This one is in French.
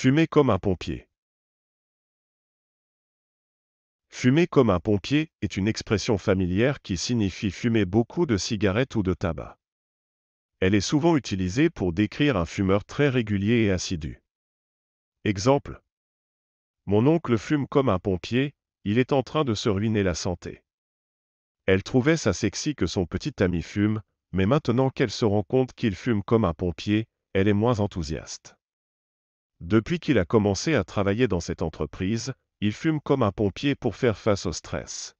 Fumer comme un pompier. Fumer comme un pompier est une expression familière qui signifie fumer beaucoup de cigarettes ou de tabac. Elle est souvent utilisée pour décrire un fumeur très régulier et assidu. Exemple. Mon oncle fume comme un pompier, il est en train de se ruiner la santé. Elle trouvait ça sexy que son petit ami fume, mais maintenant qu'elle se rend compte qu'il fume comme un pompier, elle est moins enthousiaste. Depuis qu'il a commencé à travailler dans cette entreprise, il fume comme un pompier pour faire face au stress.